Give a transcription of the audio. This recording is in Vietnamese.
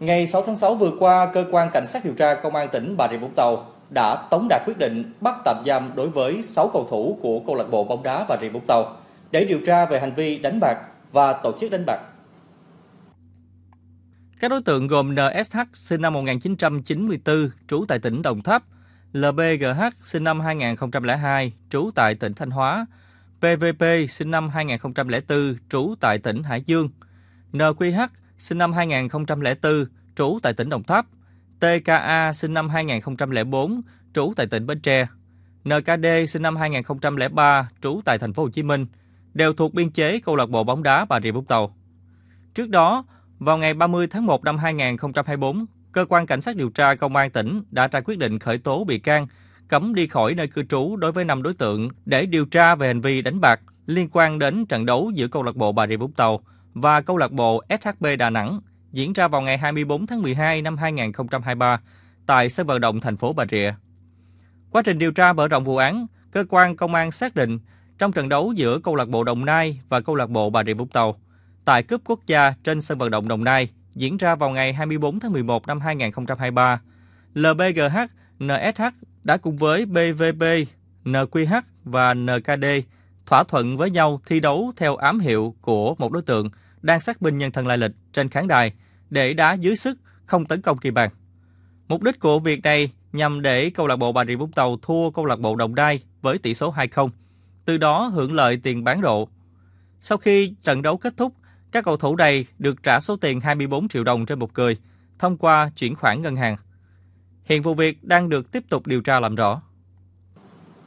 Ngày 6 tháng 6 vừa qua, cơ quan cảnh sát điều tra công an tỉnh Bà Rịa Vũng Tàu đã tống đạt quyết định bắt tạm giam đối với 6 cầu thủ của câu lạc bộ bóng đá Bà Rịa Vũng Tàu để điều tra về hành vi đánh bạc và tổ chức đánh bạc. Các đối tượng gồm NSH sinh năm 1994, trú tại tỉnh Đồng Tháp, LBGH sinh năm 2002, trú tại tỉnh Thanh Hóa, PVP sinh năm 2004, trú tại tỉnh Hải Dương, NQH sinh năm 2004, trú tại tỉnh Đồng Tháp, TKA sinh năm 2004, trú tại tỉnh Bến Tre, NKD sinh năm 2003, trú tại thành phố Hồ Chí Minh, đều thuộc biên chế câu lạc bộ bóng đá Bà Rịa Vũng Tàu. Trước đó, vào ngày 30 tháng 1 năm 2024, cơ quan cảnh sát điều tra công an tỉnh đã ra quyết định khởi tố bị can, cấm đi khỏi nơi cư trú đối với 5 đối tượng để điều tra về hành vi đánh bạc liên quan đến trận đấu giữa câu lạc bộ Bà Rịa Vũng Tàu và câu lạc bộ SHB Đà Nẵng diễn ra vào ngày 24 tháng 12 năm 2023 tại sân vận động thành phố Bà Rịa. Quá trình điều tra mở rộng vụ án, cơ quan công an xác định trong trận đấu giữa câu lạc bộ Đồng Nai và câu lạc bộ Bà Rịa Vũng Tàu tại cúp quốc gia trên sân vận động Đồng Nai diễn ra vào ngày 24 tháng 11 năm 2023. LBGH, NSH đã cùng với BVB, NQH và NKD thỏa thuận với nhau thi đấu theo ám hiệu của một đối tượng đang xác minh nhân thân lai lịch trên khán đài để đá dưới sức không tấn công kỳ bàn. Mục đích của việc này nhằm để câu lạc bộ Bà Rịa Vũng Tàu thua câu lạc bộ Đồng Đai với tỷ số 2-0, từ đó hưởng lợi tiền bán độ. Sau khi trận đấu kết thúc, các cầu thủ này được trả số tiền 24 triệu đồng trên một người thông qua chuyển khoản ngân hàng. Hiện vụ việc đang được tiếp tục điều tra làm rõ.